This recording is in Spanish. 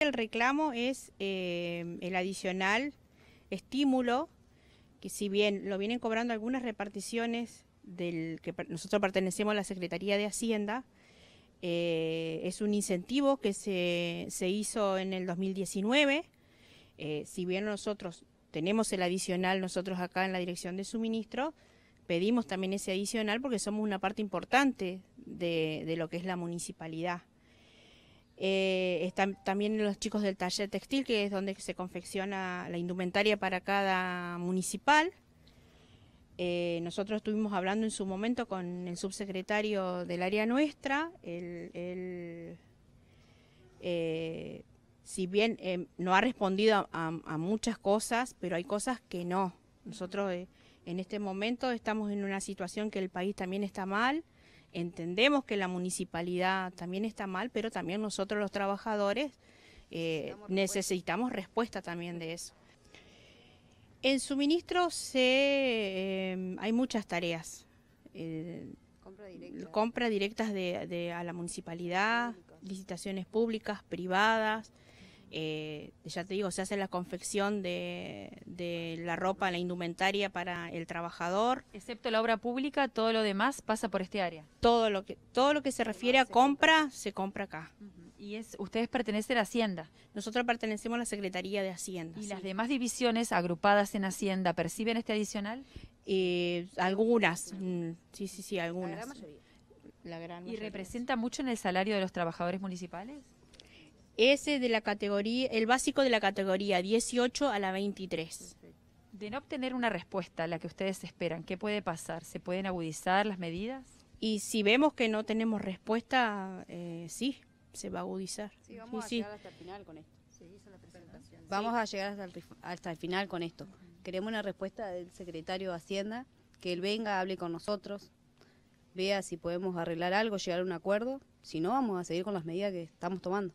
El reclamo es eh, el adicional estímulo, que si bien lo vienen cobrando algunas reparticiones del que nosotros pertenecemos a la Secretaría de Hacienda, eh, es un incentivo que se, hizo en el 2019. Eh, si bien nosotros tenemos el adicional nosotros acá en la Dirección de Suministro, pedimos también ese adicional porque somos una parte importante de lo que es la municipalidad. Eh, están también los chicos del taller textil, que es donde se confecciona la indumentaria para cada municipal. Eh, nosotros estuvimos hablando en su momento con el subsecretario del área nuestra, eh, si bien no ha respondido a, muchas cosas, pero hay cosas que no. Nosotros en este momento estamos en una situación que el país también está mal, entendemos que la municipalidad también está mal, pero también nosotros los trabajadores eh, necesitamos respuesta también de eso. En suministro se, eh, hay muchas tareas. Eh, compra, directas de, a la municipalidad, licitaciones públicas, privadas. Eh, ya te digo, se hace la confección de, la ropa, la indumentaria para el trabajador. Excepto la obra pública, todo lo demás pasa por este área. Todo lo que, todo lo que se refiere a compra, se compra acá. Y es, ustedes pertenecen a Hacienda. Nosotros pertenecemos a la Secretaría de Hacienda. ¿Y las demás divisiones agrupadas en Hacienda perciben este adicional? Eh, algunas, mm, sí, sí, sí, algunas. La gran mayoría. ¿Y representa mucho en el salario de los trabajadores municipales? ese de la categoría, el básico de la categoría 18 a la 23. De no obtener una respuesta la que ustedes esperan, ¿qué puede pasar? ¿Se pueden agudizar las medidas? Y si vemos que no tenemos respuesta, eh, sí, se va a agudizar. vamos a llegar hasta el final con esto. Vamos a llegar hasta el, final con esto. Queremos una respuesta del secretario de Hacienda, que él venga, hable con nosotros, vea si podemos arreglar algo, llegar a un acuerdo. Si no, vamos a seguir con las medidas que estamos tomando.